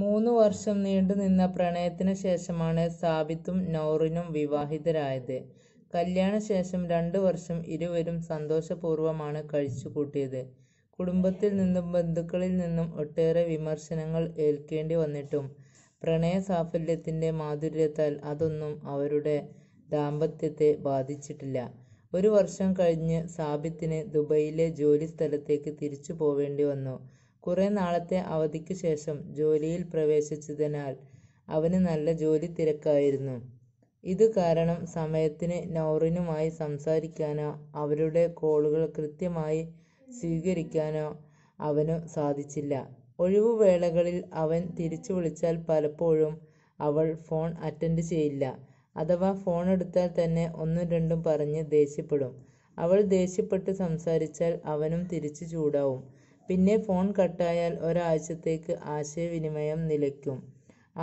മൂന്ന് വർഷം നീണ്ടുനിന്ന പ്രണയത്തിന് ശേഷമാണ് സാബിത്തും നൗറിനും വിവാഹിതരായത്. കല്യാണശേഷം രണ്ട് വർഷം ഇരുവരും സന്തോഷപൂർവമാണ് കൂട്ടിയത് കുടുംബത്തിൽ നിന്നും ബന്ധുക്കളിൽ നിന്നും ഒട്ടേറെ വിമർശനങ്ങൾ ഏൽക്കേണ്ടി വന്നിട്ടും പ്രണയസാഫല്യത്തിന്റെ മാധുര്യത്താൽ അതൊന്നും അവരുടെ ദാമ്പത്യത്തെ ബാധിച്ചിട്ടില്ല. ഒരു വർഷം കഴിഞ്ഞ് സാബിത്തിന് ദുബൈയിലെ സ്ഥലത്തേക്ക് തിരിച്ചു പോവേണ്ടി വന്നു. കുറെ നാളത്തെ അവധിക്ക് ശേഷം ജോലിയിൽ പ്രവേശിച്ചതിനാൽ അവന് നല്ല ജോലി തിരക്കായിരുന്നു ഇത് കാരണം സമയത്തിന് നൗറിനുമായി സംസാരിക്കാനോ അവരുടെ കോളുകൾ കൃത്യമായി സ്വീകരിക്കാനോ അവന് സാധിച്ചില്ല. ഒഴിവുവേളകളിൽ അവൻ തിരിച്ചു വിളിച്ചാൽ പലപ്പോഴും അവൾ ഫോൺ അറ്റൻഡ് ചെയ്യില്ല. അഥവാ എടുത്താൽ തന്നെ ഒന്നും രണ്ടും പറഞ്ഞ് ദേഷ്യപ്പെടും. അവൾ ദേഷ്യപ്പെട്ട് സംസാരിച്ചാൽ അവനും തിരിച്ചു ചൂടാവും. പിന്നെ ഫോൺ കട്ടായാൽ ഒരാഴ്ചത്തേക്ക് ആശയവിനിമയം നിലയ്ക്കും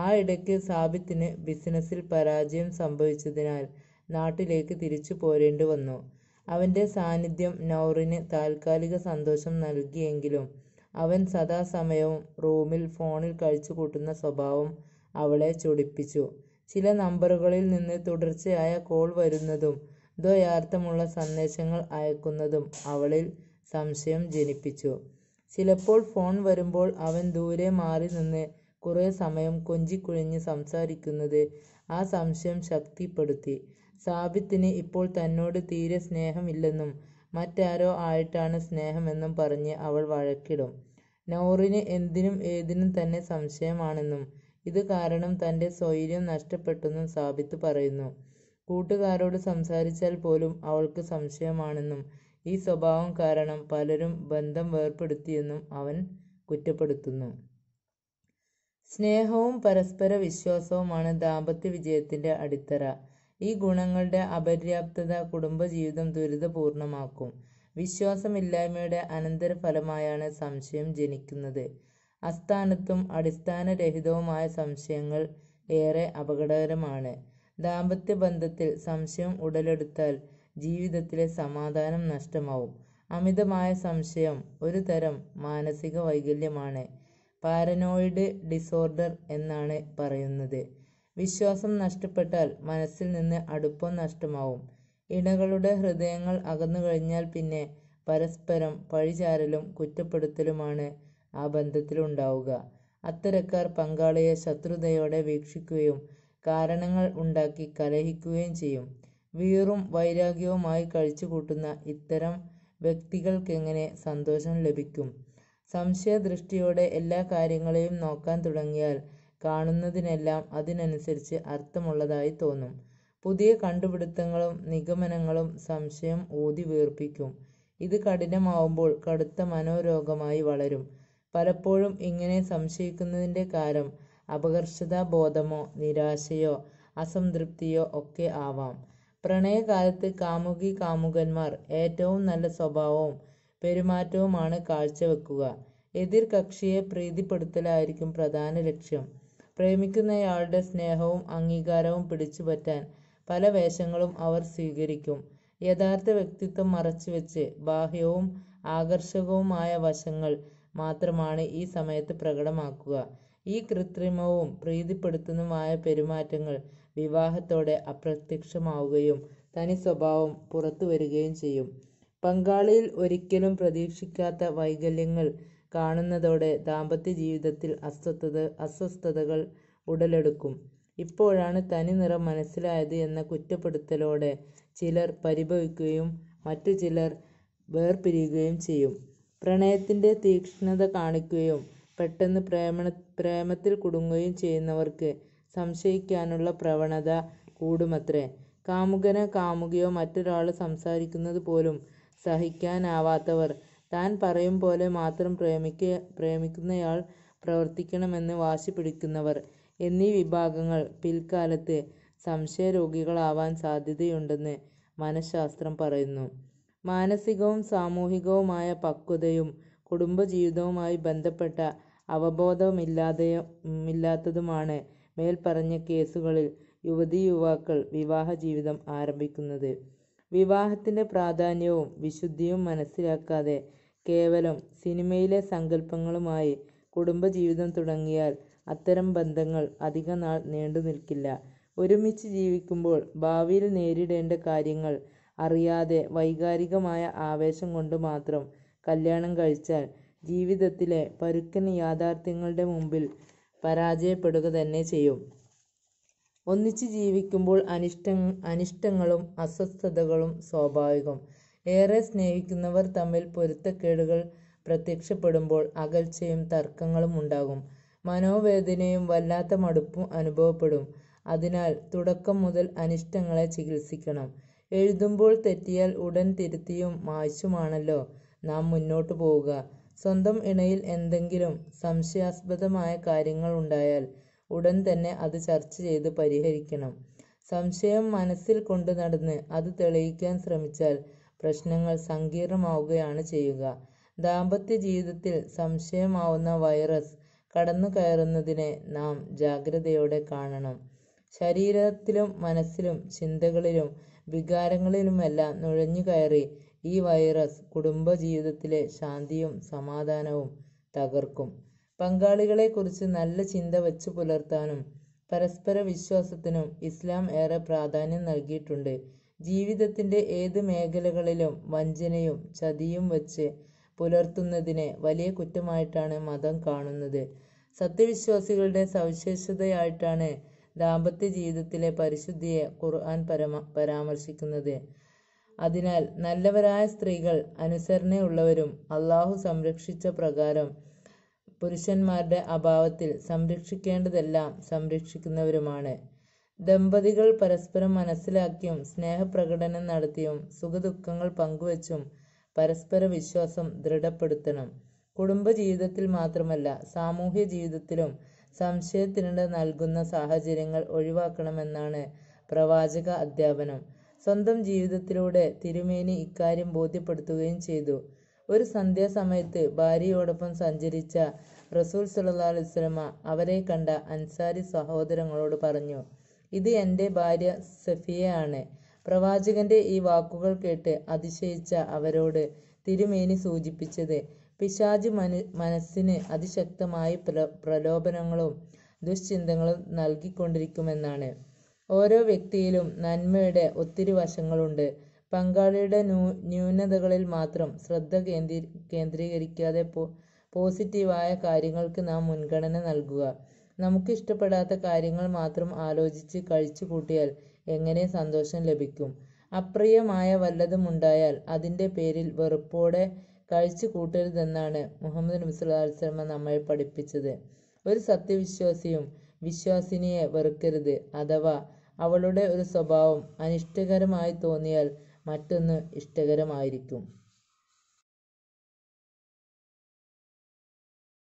ആ ഇടയ്ക്ക് സാബിത്തിന് ബിസിനസ്സിൽ പരാജയം സംഭവിച്ചതിനാൽ നാട്ടിലേക്ക് തിരിച്ചു പോരേണ്ടി വന്നു അവൻ്റെ സാന്നിധ്യം നൗറിന് താൽക്കാലിക സന്തോഷം നൽകിയെങ്കിലും അവൻ സദാസമയവും റൂമിൽ ഫോണിൽ കഴിച്ചു കൂട്ടുന്ന സ്വഭാവം അവളെ ചൊടിപ്പിച്ചു ചില നമ്പറുകളിൽ നിന്ന് തുടർച്ചയായ കോൾ വരുന്നതും ദ്വയാർത്ഥമുള്ള സന്ദേശങ്ങൾ അയക്കുന്നതും അവളിൽ സംശയം ജനിപ്പിച്ചു ചിലപ്പോൾ ഫോൺ വരുമ്പോൾ അവൻ ദൂരെ നിന്ന് കുറേ സമയം കൊഞ്ചിക്കുഴഞ്ഞ് സംസാരിക്കുന്നത് ആ സംശയം ശക്തിപ്പെടുത്തി. സാബിത്തിന് ഇപ്പോൾ തന്നോട് തീരെ സ്നേഹമില്ലെന്നും മറ്റാരോ ആയിട്ടാണ് സ്നേഹമെന്നും പറഞ്ഞ് അവൾ വഴക്കിടും. നൗറിന് എന്തിനും ഏതിനും തന്നെ സംശയമാണെന്നും ഇത് കാരണം തന്റെ സ്വൈര്യം നഷ്ടപ്പെട്ടെന്നും സാബിത്ത് പറയുന്നു. കൂട്ടുകാരോട് സംസാരിച്ചാൽ പോലും അവൾക്ക് സംശയമാണെന്നും ഈ സ്വഭാവം കാരണം പലരും ബന്ധം വേർപ്പെടുത്തിയെന്നും അവൻ കുറ്റപ്പെടുത്തുന്നു സ്നേഹവും പരസ്പര വിശ്വാസവുമാണ് ദാമ്പത്യ വിജയത്തിന്റെ അടിത്തറ ഈ ഗുണങ്ങളുടെ അപര്യാപ്തത കുടുംബജീവിതം ദുരിതപൂർണമാക്കും വിശ്വാസമില്ലായ്മയുടെ അനന്തരഫലമായാണ് സംശയം ജനിക്കുന്നത് അസ്ഥാനത്തും അടിസ്ഥാനരഹിതവുമായ സംശയങ്ങൾ ഏറെ അപകടകരമാണ് ദാമ്പത്യ ബന്ധത്തിൽ സംശയം ഉടലെടുത്താൽ ജീവിതത്തിലെ സമാധാനം നഷ്ടമാവും അമിതമായ സംശയം ഒരു തരം മാനസിക വൈകല്യമാണ് പാരനോയിഡ് ഡിസോർഡർ എന്നാണ് പറയുന്നത് വിശ്വാസം നഷ്ടപ്പെട്ടാൽ മനസ്സിൽ നിന്ന് അടുപ്പം നഷ്ടമാവും ഇണകളുടെ ഹൃദയങ്ങൾ അകന്നു കഴിഞ്ഞാൽ പിന്നെ പരസ്പരം പഴിചാരലും കുറ്റപ്പെടുത്തലുമാണ് ആ ബന്ധത്തിലുണ്ടാവുക അത്തരക്കാർ പങ്കാളിയെ ശത്രുതയോടെ വീക്ഷിക്കുകയും കാരണങ്ങൾ ഉണ്ടാക്കി കലഹിക്കുകയും ചെയ്യും വീറും വൈരാഗ്യവുമായി കൂട്ടുന്ന ഇത്തരം വ്യക്തികൾക്കെങ്ങനെ സന്തോഷം ലഭിക്കും? സംശയദൃഷ്ടിയോടെ എല്ലാ കാര്യങ്ങളെയും നോക്കാൻ തുടങ്ങിയാൽ കാണുന്നതിനെല്ലാം അതിനനുസരിച്ച് അർത്ഥമുള്ളതായി തോന്നും. പുതിയ കണ്ടുപിടുത്തങ്ങളും നിഗമനങ്ങളും സംശയം വീർപ്പിക്കും ഇത് കഠിനമാവുമ്പോൾ കടുത്ത മനോരോഗമായി വളരും. പലപ്പോഴും ഇങ്ങനെ സംശയിക്കുന്നതിന്റെ കാരണം ബോധമോ നിരാശയോ അസംതൃപ്തിയോ ഒക്കെ ആവാം. പ്രണയകാലത്ത് കാമുകി കാമുകന്മാർ ഏറ്റവും നല്ല സ്വഭാവവും പെരുമാറ്റവുമാണ് കാഴ്ചവെക്കുക എതിർ കക്ഷിയെ പ്രീതിപ്പെടുത്തലായിരിക്കും പ്രധാന ലക്ഷ്യം പ്രേമിക്കുന്നയാളുടെ സ്നേഹവും അംഗീകാരവും പിടിച്ചുപറ്റാൻ പല വേഷങ്ങളും അവർ സ്വീകരിക്കും യഥാർത്ഥ വ്യക്തിത്വം മറച്ചുവെച്ച് ബാഹ്യവും ആകർഷകവുമായ വശങ്ങൾ മാത്രമാണ് ഈ സമയത്ത് പ്രകടമാക്കുക ഈ കൃത്രിമവും പ്രീതിപ്പെടുത്തുന്നതുമായ പെരുമാറ്റങ്ങൾ വിവാഹത്തോടെ അപ്രത്യക്ഷമാവുകയും തനിസ്വഭാവം വരികയും ചെയ്യും പങ്കാളിയിൽ ഒരിക്കലും പ്രതീക്ഷിക്കാത്ത വൈകല്യങ്ങൾ കാണുന്നതോടെ ദാമ്പത്യ ജീവിതത്തിൽ അസ്വസ്ഥത അസ്വസ്ഥതകൾ ഉടലെടുക്കും ഇപ്പോഴാണ് തനി നിറം മനസ്സിലായത് എന്ന കുറ്റപ്പെടുത്തലോടെ ചിലർ പരിഭവിക്കുകയും മറ്റു ചിലർ വേർപിരിയുകയും ചെയ്യും പ്രണയത്തിൻ്റെ തീക്ഷ്ണത കാണിക്കുകയും പെട്ടെന്ന് പ്രേമ പ്രേമത്തിൽ കുടുങ്ങുകയും ചെയ്യുന്നവർക്ക് സംശയിക്കാനുള്ള പ്രവണത കൂടുമത്രേ. കാമുകനോ കാമുകിയോ മറ്റൊരാൾ സംസാരിക്കുന്നത് പോലും സഹിക്കാനാവാത്തവർ താൻ പോലെ മാത്രം പ്രേമിക്കുന്നയാൾ പ്രവർത്തിക്കണമെന്ന് വാശിപിടിക്കുന്നവർ എന്നീ വിഭാഗങ്ങൾ പിൽക്കാലത്ത് സംശയരോഗികളാവാൻ സാധ്യതയുണ്ടെന്ന് മനഃശാസ്ത്രം പറയുന്നു. മാനസികവും സാമൂഹികവുമായ പക്വതയും കുടുംബജീവിതവുമായി ബന്ധപ്പെട്ട ഇല്ലാത്തതുമാണ് മേൽപ്പറഞ്ഞ കേസുകളിൽ യുവാക്കൾ വിവാഹ ജീവിതം ആരംഭിക്കുന്നത് വിവാഹത്തിൻ്റെ പ്രാധാന്യവും വിശുദ്ധിയും മനസ്സിലാക്കാതെ കേവലം സിനിമയിലെ സങ്കല്പങ്ങളുമായി കുടുംബജീവിതം തുടങ്ങിയാൽ അത്തരം ബന്ധങ്ങൾ അധികനാൾ നീണ്ടു നിൽക്കില്ല ഒരുമിച്ച് ജീവിക്കുമ്പോൾ ഭാവിയിൽ നേരിടേണ്ട കാര്യങ്ങൾ അറിയാതെ വൈകാരികമായ ആവേശം കൊണ്ട് മാത്രം കല്യാണം കഴിച്ചാൽ ജീവിതത്തിലെ പരുക്കൻ യാഥാർത്ഥ്യങ്ങളുടെ മുമ്പിൽ പരാജയപ്പെടുക തന്നെ ചെയ്യും ഒന്നിച്ച് ജീവിക്കുമ്പോൾ അനിഷ്ട അനിഷ്ടങ്ങളും അസ്വസ്ഥതകളും സ്വാഭാവികം ഏറെ സ്നേഹിക്കുന്നവർ തമ്മിൽ പൊരുത്തക്കേടുകൾ പ്രത്യക്ഷപ്പെടുമ്പോൾ അകൽച്ചയും തർക്കങ്ങളും ഉണ്ടാകും മനോവേദനയും വല്ലാത്ത മടുപ്പും അനുഭവപ്പെടും അതിനാൽ തുടക്കം മുതൽ അനിഷ്ടങ്ങളെ ചികിത്സിക്കണം എഴുതുമ്പോൾ തെറ്റിയാൽ ഉടൻ തിരുത്തിയും മായ്ച്ചുമാണല്ലോ നാം മുന്നോട്ട് പോവുക സ്വന്തം ഇണയിൽ എന്തെങ്കിലും സംശയാസ്പദമായ കാര്യങ്ങൾ ഉണ്ടായാൽ ഉടൻ തന്നെ അത് ചർച്ച ചെയ്ത് പരിഹരിക്കണം. സംശയം മനസ്സിൽ കൊണ്ട് നടന്ന് അത് തെളിയിക്കാൻ ശ്രമിച്ചാൽ പ്രശ്നങ്ങൾ സങ്കീർണ്ണമാവുകയാണ് ചെയ്യുക. ദാമ്പത്യ ജീവിതത്തിൽ സംശയമാവുന്ന വൈറസ് കടന്നു കയറുന്നതിനെ നാം ജാഗ്രതയോടെ കാണണം. ശരീരത്തിലും മനസ്സിലും ചിന്തകളിലും വികാരങ്ങളിലുമെല്ലാം കയറി ഈ വൈറസ് കുടുംബജീവിതത്തിലെ ശാന്തിയും സമാധാനവും തകർക്കും. പങ്കാളികളെക്കുറിച്ച് നല്ല ചിന്ത പുലർത്താനും പരസ്പര വിശ്വാസത്തിനും ഇസ്ലാം ഏറെ പ്രാധാന്യം നൽകിയിട്ടുണ്ട്. ജീവിതത്തിന്റെ ഏത് മേഖലകളിലും വഞ്ചനയും ചതിയും വച്ച് പുലർത്തുന്നതിനെ വലിയ കുറ്റമായിട്ടാണ് മതം കാണുന്നത്. സത്യവിശ്വാസികളുടെ സവിശേഷതയായിട്ടാണ് ദാമ്പത്യ ജീവിതത്തിലെ പരിശുദ്ധിയെ ഖുർആൻ പരമ പരാമർശിക്കുന്നത്. അതിനാൽ നല്ലവരായ സ്ത്രീകൾ അനുസരണയുള്ളവരും അള്ളാഹു സംരക്ഷിച്ച പ്രകാരം പുരുഷന്മാരുടെ അഭാവത്തിൽ സംരക്ഷിക്കേണ്ടതെല്ലാം സംരക്ഷിക്കുന്നവരുമാണ് ദമ്പതികൾ പരസ്പരം മനസ്സിലാക്കിയും സ്നേഹപ്രകടനം നടത്തിയും സുഖദുഃഖങ്ങൾ പങ്കുവച്ചും പരസ്പര വിശ്വാസം ദൃഢപ്പെടുത്തണം കുടുംബജീവിതത്തിൽ മാത്രമല്ല സാമൂഹ്യ ജീവിതത്തിലും സംശയത്തിനിട നൽകുന്ന സാഹചര്യങ്ങൾ ഒഴിവാക്കണമെന്നാണ് പ്രവാചക അധ്യാപനം സ്വന്തം ജീവിതത്തിലൂടെ തിരുമേനി ഇക്കാര്യം ബോധ്യപ്പെടുത്തുകയും ചെയ്തു ഒരു സന്ധ്യാസമയത്ത് ഭാര്യയോടൊപ്പം സഞ്ചരിച്ച റസൂൽ സല്ലാ അലുസ്ലമ അവരെ കണ്ട അൻസാരി സഹോദരങ്ങളോട് പറഞ്ഞു ഇത് എൻ്റെ ഭാര്യ സഫിയയാണ് പ്രവാചകന്റെ ഈ വാക്കുകൾ കേട്ട് അതിശയിച്ച അവരോട് തിരുമേനി സൂചിപ്പിച്ചത് പിശാജ് മനു മനസ്സിന് അതിശക്തമായി പ്രലോഭനങ്ങളും ദുശ്ചിന്തകളും നൽകിക്കൊണ്ടിരിക്കുമെന്നാണ് ഓരോ വ്യക്തിയിലും നന്മയുടെ ഒത്തിരി വശങ്ങളുണ്ട്. പങ്കാളിയുടെ ന്യൂനതകളിൽ മാത്രം ശ്രദ്ധ കേന്ദ്രീകരിക്കാതെ പോസിറ്റീവായ കാര്യങ്ങൾക്ക് നാം മുൻഗണന നൽകുക. ഇഷ്ടപ്പെടാത്ത കാര്യങ്ങൾ മാത്രം ആലോചിച്ച് കഴിച്ചു കൂട്ടിയാൽ എങ്ങനെ സന്തോഷം ലഭിക്കും? അപ്രിയമായ വല്ലതും ഉണ്ടായാൽ അതിന്റെ പേരിൽ വെറുപ്പോടെ കഴിച്ചു കൂട്ടരുതെന്നാണ് മുഹമ്മദ് നബി സ.അ.വ. നമ്മെ പഠിപ്പിച്ചത്. ഒരു സത്യവിശ്വാസിയും വിശ്വാസിനിയെ വെറുക്കരുത്. അഥവാ അവളുടെ ഒരു സ്വഭാവം അനിഷ്ടകരമായി തോന്നിയാൽ മറ്റൊന്ന് ഇഷ്ടകരമായിരിക്കും